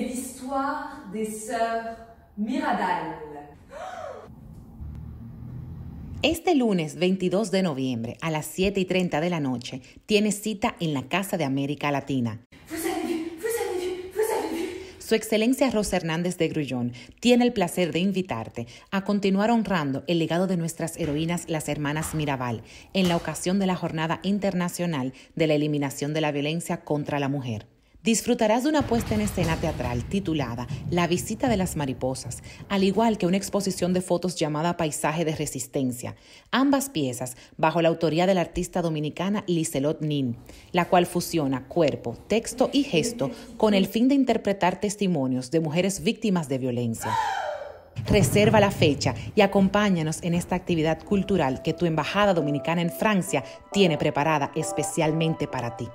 historia de las sœurs Mirabal. Este lunes 22 de noviembre a las 7 y 30 de la noche tiene cita en la Casa de América Latina. Su Excelencia Rosa Hernández de Grullón tiene el placer de invitarte a continuar honrando el legado de nuestras heroínas, las hermanas Mirabal, en la ocasión de la Jornada Internacional de la Eliminación de la Violencia contra la Mujer disfrutarás de una puesta en escena teatral titulada La visita de las mariposas, al igual que una exposición de fotos llamada Paisaje de Resistencia, ambas piezas bajo la autoría de la artista dominicana Liselot Nin, la cual fusiona cuerpo, texto y gesto con el fin de interpretar testimonios de mujeres víctimas de violencia. Reserva la fecha y acompáñanos en esta actividad cultural que tu Embajada Dominicana en Francia tiene preparada especialmente para ti.